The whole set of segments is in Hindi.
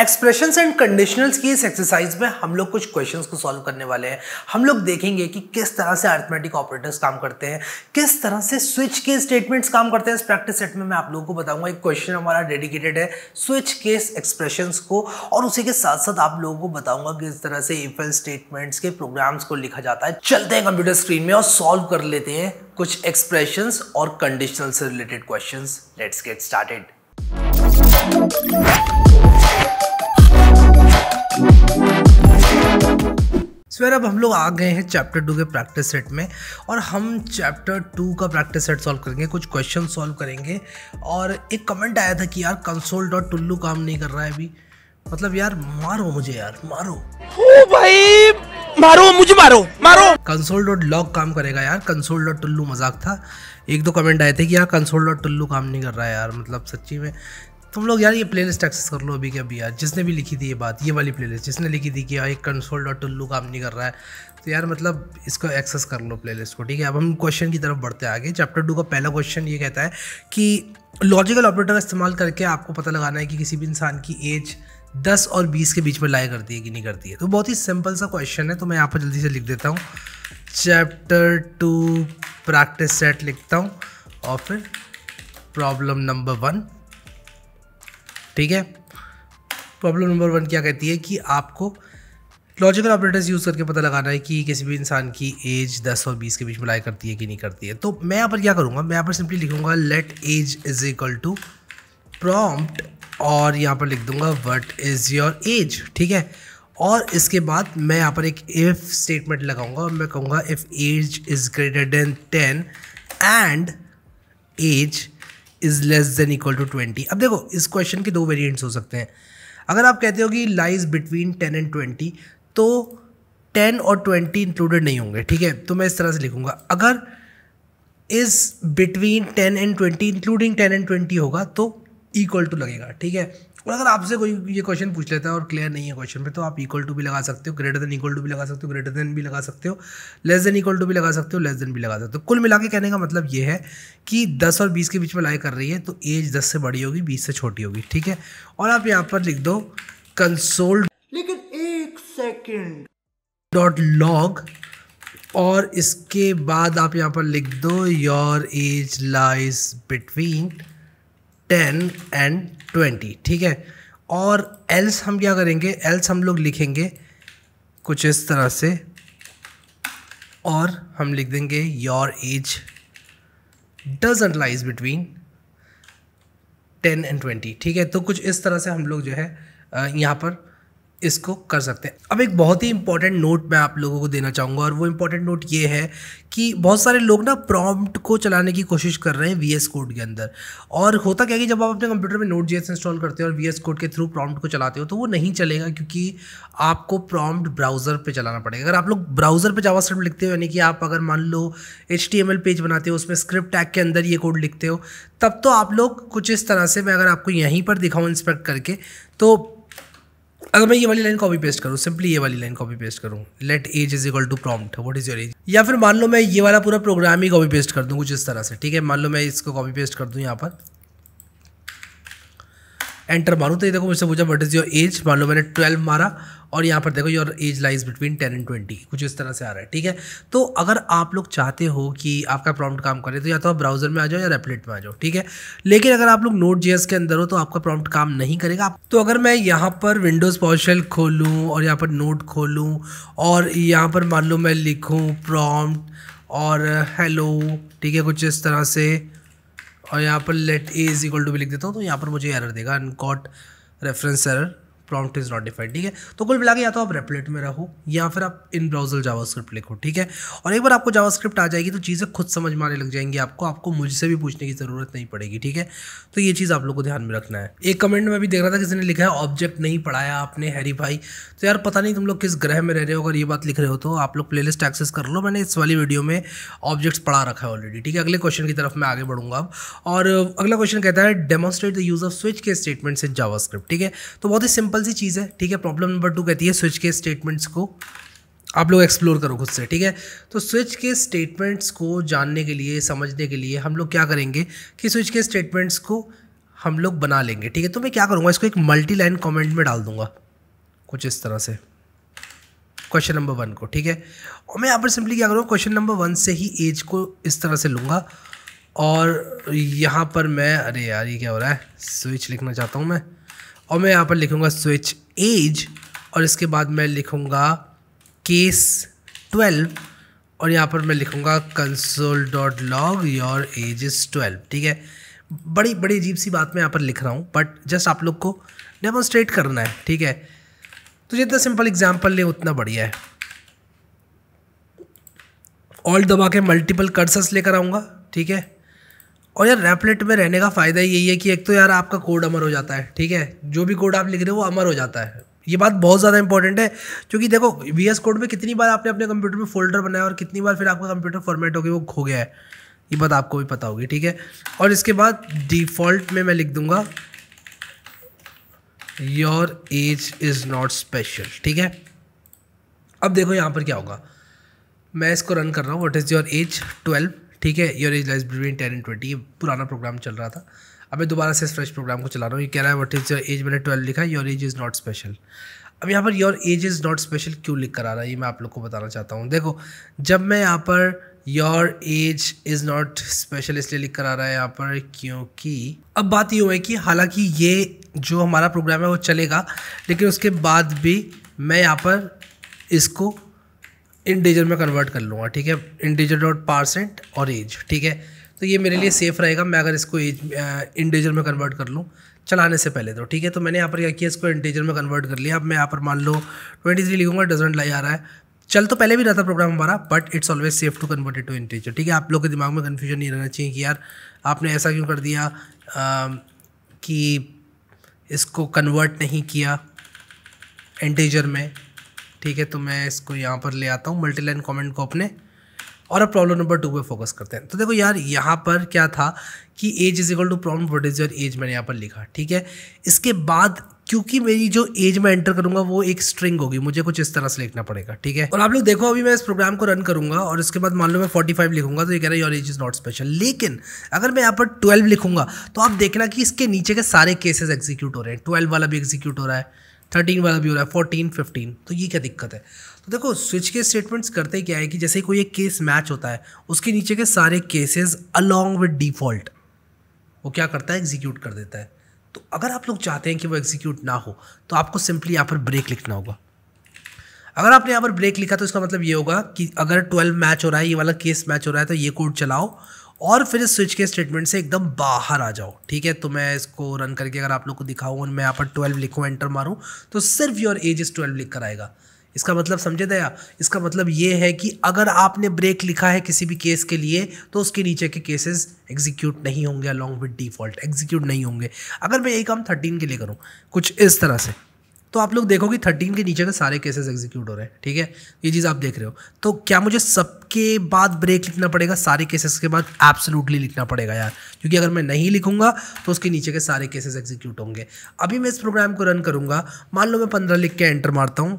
एक्सप्रेशन एंड कंडीशनल्स की इस एक्सरसाइज में हम लोग कुछ क्वेश्चंस को सॉल्व करने वाले हैं हम लोग देखेंगे कि किस तरह से आर्थमेटिक ऑपरेटर्स काम करते हैं किस तरह से स्विच के स्टेटमेंट्स काम करते हैं इस प्रैक्टिस सेट में मैं आप लोगों को बताऊंगा एक क्वेश्चन हमारा डेडिकेटेड है स्विच केस एक्सप्रेशन को और उसी के साथ साथ आप लोगों को बताऊंगा किस तरह से इफेल स्टेटमेंट्स के प्रोग्राम्स को लिखा जाता है चलते हैं कंप्यूटर स्क्रीन में और सॉल्व कर लेते हैं कुछ एक्सप्रेशंस और कंडीशनल से related questions let's get started so यार अब हम लोग आ गए हैं चैप्टर टू के प्रैक्टिस सेट में और हम चैप्टर टू का प्रैक्टिस सेट सॉल्व करेंगे कुछ क्वेश्चन सॉल्व करेंगे और एक कमेंट आया था कि यार कंसोल डॉट टुल्लू काम नहीं कर रहा है अभी मतलब यार मारो मुझे यार मारो ओ भाई मारो मुझे मारो मारो कंसोल डॉट लॉग काम करेगा यार कंसोल डॉट टुल्लू मजाक था एक दो कमेंट आए थे कि यार कंसोल डॉट टुल्लू काम नहीं कर रहा है यार मतलब सच्ची में तुम लोग यार ये प्लेलिस्ट एक्सेस कर लो अभी के अभी यार जिसने भी लिखी थी ये बात ये वाली प्लेलिस्ट जिसने लिखी थी कि यार एक कंसोल डॉट टुल्लू काम नहीं कर रहा है तो यार मतलब इसको एक्सेस कर लो प्लेलिस्ट को ठीक है अब हम क्वेश्चन की तरफ बढ़ते हैं आगे चैप्टर टू का पहला क्वेश्चन ये कहता है कि लॉजिकल ऑपरेटर का इस्तेमाल करके आपको पता लगाना है कि किसी भी इंसान की एज दस और बीस के बीच में लाई करती है कि नहीं करती है तो बहुत ही सिंपल सा क्वेश्चन है तो मैं यहाँ पर जल्दी से लिख देता हूँ चैप्टर टू प्रैक्टिस सेट लिखता हूँ और फिर प्रॉब्लम नंबर वन ठीक है प्रॉब्लम नंबर वन क्या कहती है कि आपको लॉजिकल ऑपरेटर्स यूज़ करके पता लगाना है कि किसी भी इंसान की एज 10 और 20 के बीच में लाई करती है कि नहीं करती है तो मैं यहाँ पर क्या करूँगा मैं यहाँ पर सिंपली लिखूँगा let age is equal to prompt और यहाँ पर लिख दूँगा वट इज़ योर एज ठीक है और इसके बाद मैं यहाँ पर एक इफ़ स्टेटमेंट लगाऊंगा और मैं कहूँगा if age is greater than ten and age is less than equal to twenty अब देखो इस क्वेश्चन के दो वेरियंट्स हो सकते हैं अगर आप कहते हो कि lies between ten and twenty तो टेन और ट्वेंटी इंक्लूडेड नहीं होंगे ठीक है तो मैं इस तरह से लिखूंगा अगर is between ten and twenty including ten and twenty होगा तो इक्वल टू लगेगा ठीक है और अगर आपसे कोई ये क्वेश्चन पूछ लेता है और क्लियर नहीं है क्वेश्चन पे तो आप इक्वल टू भी लगा सकते हो ग्रेटर देन इक्वल टू भी लगा सकते हो ग्रेटर देन भी लगा सकते हो लेस देन इक्वल टू भी लगा सकते हो लेस देन भी लगा सकते हो तो कुल मिला के कहने का मतलब ये है कि दस और बीस के बीच में लाई कर रही है तो एज दस से बड़ी होगी बीस से छोटी होगी ठीक है और आप यहाँ पर लिख दो कंसोल्ड लेकिन एक सेकेंड डॉट लॉग और इसके बाद आप यहाँ पर लिख दो your age lies between ten and twenty ठीक है और एल्स हम क्या करेंगे एल्स हम लोग लिखेंगे कुछ इस तरह से और हम लिख देंगे your age doesn't lies between ten and twenty ठीक है तो कुछ इस तरह से हम लोग जो है यहाँ पर इसको कर सकते हैं अब एक बहुत ही इंपॉर्टेंट नोट मैं आप लोगों को देना चाहूँगा और वो इंपॉर्टेंट नोट ये है कि बहुत सारे लोग ना प्रॉम्प्ट को चलाने की कोशिश कर रहे हैं वी एस कोड के अंदर और होता क्या है कि जब आप अपने कंप्यूटर में नोट जी इंस्टॉल करते हो और वी एस कोड के थ्रू प्रॉम्प्ट को चलाते हो तो वो नहीं चलेगा क्योंकि आपको प्रॉम्प्ट ब्राउज़र पर चलाना पड़ेगा अगर आप लोग ब्राउज़र पर जावा लिखते हो यानी कि आप अगर मान लो एच पेज बनाते हो उसमें स्क्रिप्ट टैग के अंदर ये कोड लिखते हो तब तो आप लोग कुछ इस तरह से मैं अगर आपको यहीं पर दिखाऊँ इंस्पेक्ट करके तो अगर मैं ये वाली लाइन कॉपी पेस्ट करूँ सिंपली ये वाली लाइन कॉपी पेस्ट करूँ let age is equal to prompt what is your age या फिर मान लो मैं ये वाला पूरा प्रोग्राम ही कॉपी पेस्ट कर दूँ कुछ इस तरह से ठीक है मान लो मैं इसको कॉपी पेस्ट कर दूँ यहाँ पर एंटर मारूँ तो ये देखो मुझसे पूछा वट इज़ योर एज मान लो मैंने ट्वेल्व मारा और यहाँ पर देखो your age lies between ten and twenty कुछ इस तरह से आ रहा है ठीक है तो अगर आप लोग चाहते हो कि आपका प्रॉम्प्ट काम करे तो या तो आप ब्राउजर में आ जाओ या रेपलेट में आ जाओ ठीक है लेकिन अगर आप लोग नोट जी के अंदर हो तो आपका प्रॉम्प्ट काम नहीं करेगा तो अगर मैं यहाँ पर विंडोज़ पॉशल खोलूँ और यहाँ पर नोट खोलूँ और यहाँ पर मान लो मैं लिखूँ प्रॉम्प्ट और हेलो ठीक है कुछ इस तरह से और यहाँ पर let a is equal to भी लिख देता हूँ तो यहाँ पर मुझे एरर देगा uncaught reference error prompt is not defined ठीक है तो कुल मिला के या तो आप रेपलेट में रहो या फिर आप इन ब्राउजर जावास्क्रिप्ट लिखो ठीक है और एक बार आपको जावास्क्रिप्ट आ जाएगी तो चीज़ें खुद समझ में आने लग जाएंगी आपको आपको मुझसे भी पूछने की ज़रूरत नहीं पड़ेगी ठीक है तो ये चीज़ आप लोग को ध्यान में रखना है एक कमेंट में भी देख रहा था किसी ने लिखा है ऑब्जेक्ट नहीं पढ़ाया आपने हैरी भाई तो यार पता नहीं तुम लोग किस ग्रह में रह रहे हो अगर ये बात लिख रहे हो तो आप लोग प्लेलिस्ट एक्सेस कर लो मैंने इस वाली वीडियो में ऑब्जेक्ट्स पढ़ा रखा है ऑलरेडी ठीक है अगले क्वेश्चन की तरफ मैं आगे बढ़ूंगा अब और अगला क्वेश्चन कहता है demonstrate the use of switch case statements in JavaScript ठीक है तो बहुत ही सिंपल सिंपल सी चीज़ है ठीक है प्रॉब्लम नंबर टू कहती है स्विच के स्टेटमेंट्स को आप लोग एक्सप्लोर करो खुद से ठीक है तो स्विच के स्टेटमेंट्स को जानने के लिए समझने के लिए हम लोग क्या करेंगे कि स्विच के स्टेटमेंट्स को हम लोग बना लेंगे ठीक है तो मैं क्या करूँगा इसको एक मल्टी लाइन कॉमेंट में डाल दूंगा कुछ इस तरह से क्वेश्चन नंबर वन को ठीक है और मैं यहाँ पर सिंपली क्या करूँगा क्वेश्चन नंबर वन से ही एज को इस तरह से लूँगा और यहाँ पर मैं अरे यार ये क्या हो रहा है स्विच लिखना चाहता हूँ मैं और मैं यहाँ पर लिखूँगा स्विच एज और इसके बाद मैं लिखूँगा केस ट्वेल्व और यहाँ पर मैं लिखूँगा console dot log your age is twelve ठीक है बड़ी बड़ी अजीब सी बात मैं यहाँ पर लिख रहा हूँ बट जस्ट आप लोग को डेमोन्स्ट्रेट करना है ठीक है तो जितना सिंपल एग्जाम्पल लें उतना बढ़िया है ऑल दबा के मल्टीपल कर्सस लेकर आऊँगा ठीक है और यार रैपलेट में रहने का फ़ायदा यही है कि एक तो यार आपका कोड अमर हो जाता है ठीक है जो भी कोड आप लिख रहे हो वो अमर हो जाता है ये बात बहुत ज़्यादा इंपॉर्टेंट है क्योंकि देखो वी एस कोड में कितनी बार आपने अपने कंप्यूटर में फोल्डर बनाया और कितनी बार फिर आपका कंप्यूटर फॉर्मेट हो गया वो खो गया है ये बात आपको भी पता होगी ठीक है और इसके बाद डिफ़ॉल्ट में मैं लिख दूंगा your age is not special ठीक है अब देखो यहाँ पर क्या होगा मैं इसको रन कर रहा हूँ what is your age twelve ठीक है your age lies between ten and twenty ये पुराना प्रोग्राम चल रहा था अब मैं दोबारा से इस फ्रेश प्रोग्राम को चला रहा हूँ ये कह रहा है वट इज़ योर एज मैंने ट्वेल्व लिखा your age is not special अब यहाँ पर your age is not special क्यों लिख कर आ रहा है ये मैं आप लोग को बताना चाहता हूँ देखो जब मैं यहाँ पर your age is not special इसलिए लिख कर आ रहा है यहाँ पर क्योंकि अब बात ये हुई कि हालांकि ये जो हमारा प्रोग्राम है वो चलेगा लेकिन उसके बाद भी मैं यहाँ पर इसको इंटीजर में कन्वर्ट कर लूँगा ठीक है इंटीजर डॉट पार्सेंट और एज ठीक है तो ये मेरे लिए सेफ़ रहेगा मैं अगर इसको एज इंटीजर में कन्वर्ट कर लूँ चलाने से पहले तो ठीक है तो मैंने यहाँ पर क्या किया इसको इंटीजर में कन्वर्ट कर लिया अब मैं यहाँ पर मान लो ट्वेंटी थ्री लिखूँगा डजेंट लाई आ रहा है चल तो पहले भी रहता प्रोग्राम हमारा but it's always safe to converted to integer ठीक है आप लोग के दिमाग में कन्फ्यूजन नहीं रहना चाहिए कि यार आपने ऐसा क्यों कर दिया कि इसको कन्वर्ट नहीं किया इंटीजर में ठीक है तो मैं इसको यहाँ पर ले आता हूँ मल्टी लाइन कॉमेंट को अपने और अब प्रॉब्लम नंबर टू पे फोकस करते हैं तो देखो यार यहाँ पर क्या था कि age is equal to problem what is your age मैंने यहाँ पर लिखा ठीक है इसके बाद क्योंकि मेरी जो एज मैं एंटर करूंगा वो एक स्ट्रिंग होगी मुझे कुछ इस तरह से लिखना पड़ेगा ठीक है और आप लोग देखो अभी मैं इस प्रोग्राम को रन करूंगा और इसके बाद मान लो मैं 45 लिखूंगा तो ये कह रहा है your age is not special लेकिन अगर मैं यहाँ पर 12 लिखूंगा तो आप देखना कि इसके नीचे के सारे केसेस एग्जीक्यूट हो रहे हैं ट्वेल्व वाला भी एग्जीक्यूट हो रहा है थर्टीन वाला भी हो रहा है फोर्टीन फिफ्टीन तो ये क्या दिक्कत है तो देखो स्विच के स्टेटमेंट्स करते क्या है कि जैसे कोई एक केस मैच होता है उसके नीचे के सारे केसेस अलॉन्ग विद डिफ़ॉल्ट वो क्या करता है एग्जीक्यूट कर देता है तो अगर आप लोग चाहते हैं कि वो एग्जीक्यूट ना हो तो आपको सिंपली यहाँ पर ब्रेक लिखना होगा अगर आपने यहाँ पर ब्रेक लिखा तो इसका मतलब ये होगा कि अगर ट्वेल्व मैच हो रहा है ये वाला केस मैच हो रहा है तो ये कोड चलाओ और फिर इस स्विच के स्टेटमेंट से एकदम बाहर आ जाओ ठीक है तो मैं इसको रन करके अगर आप लोग को दिखाऊँ और मैं यहाँ पर ट्वेल्व लिखूँ एंटर मारूँ तो सिर्फ योर एज इज़ ट्वेल्व लिख कर आएगा इसका मतलब समझे दया इसका मतलब ये है कि अगर आपने ब्रेक लिखा है किसी भी केस के लिए तो उसके नीचे के केसेस एग्जीक्यूट नहीं होंगे अलॉन्ग विद डिफ़ॉल्ट एग्जीक्यूट नहीं होंगे अगर मैं यही काम थर्टीन के लिए करूँ कुछ इस तरह से तो आप लोग देखोगे थर्टीन के नीचे के सारे केसेस एग्जीक्यूट हो रहे हैं ठीक है ये चीज़ आप देख रहे हो तो क्या मुझे सबके बाद ब्रेक लिखना पड़ेगा सारे केसेस के बाद एब्सोल्युटली लिखना पड़ेगा यार क्योंकि अगर मैं नहीं लिखूंगा तो उसके नीचे के सारे केसेस एग्जीक्यूट होंगे अभी मैं इस प्रोग्राम को रन करूँगा मान लो मैं पंद्रह लिख के एंटर मारता हूँ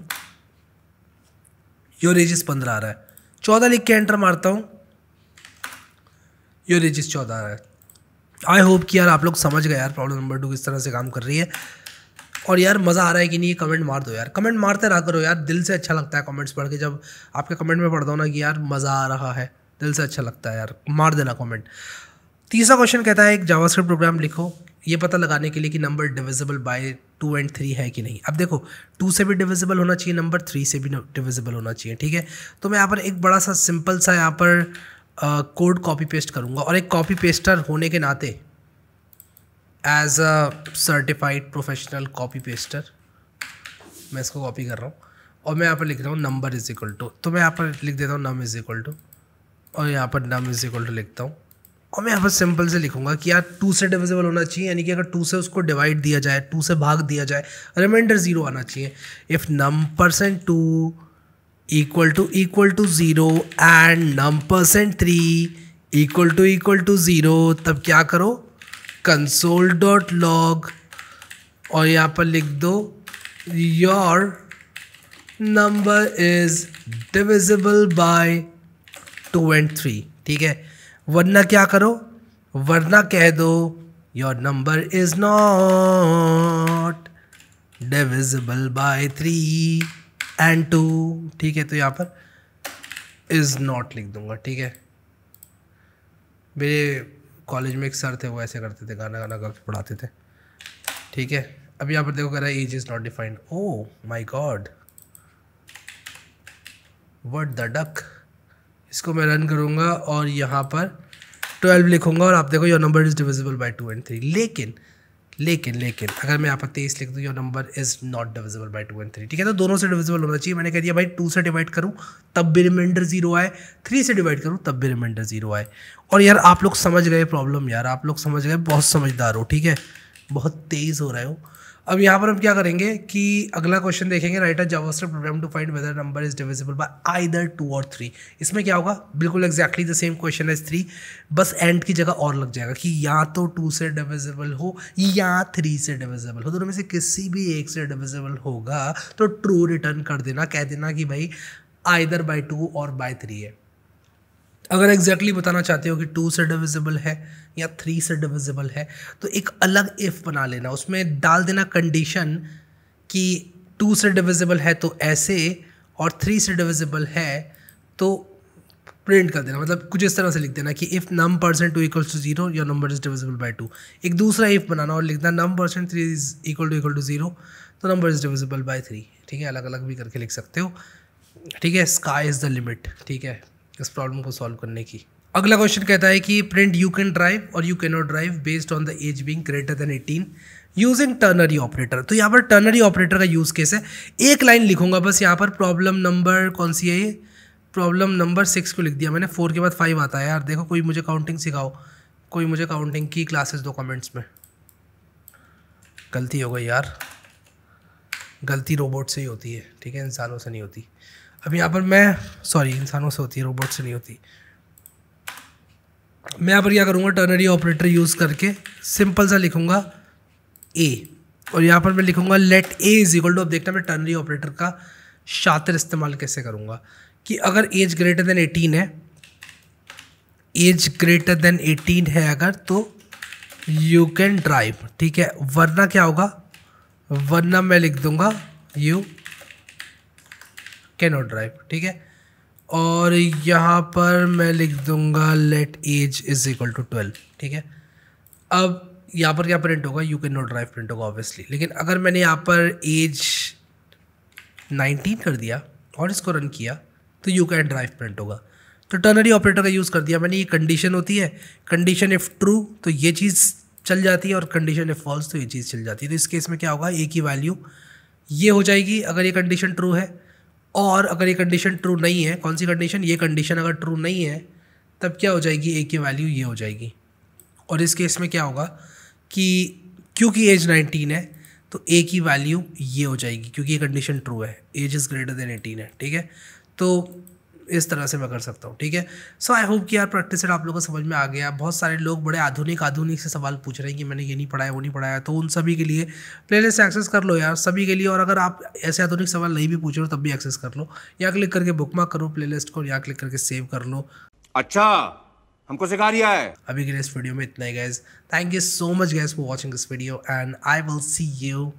योर एजिस पंद्रह आ रहा है चौदह लिख के एंटर मारता हूँ योर एजिस चौदह आ रहा है आई होप कि यार आप लोग समझ गए यार प्रॉब्लम नंबर टू किस तरह से काम कर रही है और यार मज़ा आ रहा है कि नहीं ये कमेंट मार दो यार कमेंट मारते रहा करो यार दिल से अच्छा लगता है कमेंट्स पढ़ के जब आपके कमेंट में पढ़ता हूँ ना कि यार मज़ा आ रहा है दिल से अच्छा लगता है यार मार देना कमेंट तीसरा क्वेश्चन कहता है एक जावास्क्रिप्ट प्रोग्राम लिखो ये पता लगाने के लिए कि number divisible by two and three है कि नहीं अब देखो टू से भी डिविजिबल होना चाहिए नंबर थ्री से भी डिविजिबल होना चाहिए ठीक है तो मैं यहाँ पर एक बड़ा सा सिंपल सा यहाँ पर कोड कॉपी पेस्ट करूँगा और एक कॉपी पेस्टर होने के नाते as a certified professional copy paster मैं इसको कॉपी कर रहा हूँ और मैं यहाँ पर लिख रहा हूँ नंबर इज इक्वल टू तो मैं यहाँ पर लिख देता हूँ नम इज इक्वल टू और यहाँ पर नम इज इक्वल टू लिखता हूँ और मैं यहाँ पर सिंपल से लिखूंगा कि यार टू से डिविजिबल होना चाहिए यानी कि अगर टू से उसको डिवाइड दिया जाए टू से भाग दिया जाए रिमाइंडर ज़ीरो आना चाहिए if num percent two equal to equal to zero and num percent three equal to equal to zero तब क्या करो कंसोल डॉट लॉग और यहाँ पर लिख दो your number is divisible by two and three ठीक है वरना क्या करो वरना कह दो your number is not divisible by three and two ठीक है तो यहाँ पर इज़ नॉट लिख दूंगा ठीक है मेरे कॉलेज में एक सर थे वो ऐसे करते थे गाना गाना करके पढ़ाते थे ठीक है अब यहाँ पर देखो कह रहा है age is not defined oh my god what the duck इसको मैं रन करूँगा और यहाँ पर ट्वेल्व लिखूँगा और आप देखो your number is divisible by two and three लेकिन लेकिन लेकिन अगर मैं यहाँ पर तेईस लिख दूँ your number is not divisible by two and three ठीक है तो दोनों से डिविजिबल होना चाहिए मैंने कह दिया भाई टू से डिवाइड करूँ तब भी रिमाइंडर जीरो आए थ्री से डिवाइड करूँ तब भी रिमाइंडर जीरो आए और यार आप लोग समझ गए प्रॉब्लम यार आप लोग समझ गए बहुत समझदार हो ठीक है बहुत तेज़ हो रहे हो अब यहाँ पर हम क्या करेंगे कि अगला क्वेश्चन देखेंगे write a JavaScript program to find whether number is divisible by either two or three इसमें क्या होगा बिल्कुल exactly the same question as three बस एंड की जगह और लग जाएगा कि या तो टू से डिविजिबल हो या थ्री से डिविजिबल हो दोनों में से किसी भी एक से डिविजिबल होगा तो ट्रू रिटर्न कर देना कह देना कि भाई either by two or by three है अगर एग्जैक्टली exactly बताना चाहते हो कि टू से डिविजिबल है या थ्री से डिविजिबल है तो एक अलग इफ़ बना लेना उसमें डाल देना कंडीशन कि टू से डिविजिबल है तो ऐसे और थ्री से डिविजिबल है तो प्रिंट कर देना मतलब कुछ इस तरह से लिख देना कि if num percent two equals to zero या number is divisible by two एक दूसरा इफ़ बनाना और लिखना num percent three is equal to equal to zero तो number is divisible by three ठीक है अलग अलग भी करके लिख सकते हो ठीक है स्काई इज़ द लिमिट ठीक है इस प्रॉब्लम को सॉल्व करने की अगला क्वेश्चन कहता है कि print you can drive or you can not drive based on the age being greater than eighteen using ternary operator तो यहाँ पर टर्नरी ऑपरेटर का यूज़ केस है एक लाइन लिखूंगा बस यहाँ पर प्रॉब्लम नंबर कौन सी है ये प्रॉब्लम नंबर सिक्स को लिख दिया मैंने फोर के बाद फाइव आता है यार देखो कोई मुझे काउंटिंग सिखाओ कोई मुझे काउंटिंग की क्लासेस दो कमेंट्स में गलती हो गई यार गलती रोबोट से ही होती है ठीक है इंसानों से नहीं होती अब यहाँ पर मैं सॉरी इंसानों से होती है रोबोट से नहीं होती मैं यहाँ पर क्या करूँगा टर्नरी ऑपरेटर यूज़ करके सिंपल सा लिखूँगा ए और यहाँ पर मैं लिखूँगा let a is equal to अब देखना मैं टर्नरी ऑपरेटर का शातिर इस्तेमाल कैसे करूँगा कि अगर एज ग्रेटर देन एटीन है एज ग्रेटर देन एटीन है अगर तो यू कैन ड्राइव ठीक है वरना क्या होगा वरना मैं लिख दूंगा यू कैन नॉट ड्राइव ठीक है और यहाँ पर मैं लिख दूंगा let age is equal to twelve ठीक है अब यहाँ पर क्या प्रिंट होगा you can not drive print होगा ऑब्वियसली लेकिन अगर मैंने यहाँ पर एज नाइनटीन कर दिया और इसको रन किया तो यू कैन ड्राइव प्रिंट होगा तो टर्नरी ऑपरेटर का यूज़ कर दिया मैंने ये कंडीशन होती है कंडीशन इफ़ ट्रू तो ये चीज़ चल जाती है और कंडीशन इफ़ फॉल्स तो ये चीज़ चल जाती है तो इस केस में क्या होगा ए की वैल्यू ये हो जाएगी अगर ये कंडीशन ट्रू है और अगर ये कंडीशन ट्रू नहीं है कौन सी कंडीशन ये कंडीशन अगर ट्रू नहीं है तब क्या हो जाएगी ए की वैल्यू ये हो जाएगी और इस केस में क्या होगा कि क्योंकि एज नाइनटीन है तो ए की वैल्यू ये हो जाएगी क्योंकि ये कंडीशन ट्रू है age is greater than eighteen है ठीक है तो इस तरह से मैं कर सकता हूँ ठीक है सो आई होप कि यार प्रैक्टिस आप लोगों को समझ में आ गया बहुत सारे लोग बड़े आधुनिक आधुनिक से सवाल पूछ रहे हैं कि मैंने ये नहीं पढ़ाया वो नहीं पढ़ाया तो उन सभी के लिए प्लेलिस्ट एक्सेस कर लो यार सभी के लिए और अगर आप ऐसे आधुनिक सवाल नहीं भी पूछ रहे हो तब भी एक्सेस कर लो या क्लिक करके बुक मार्क करो लिस्ट को या क्लिक करके सेव कर लो अच्छा हमको सिखा दिया है अभी के लिए इस वीडियो में इतना ही guys thank you so much guys for watching this video and I will see you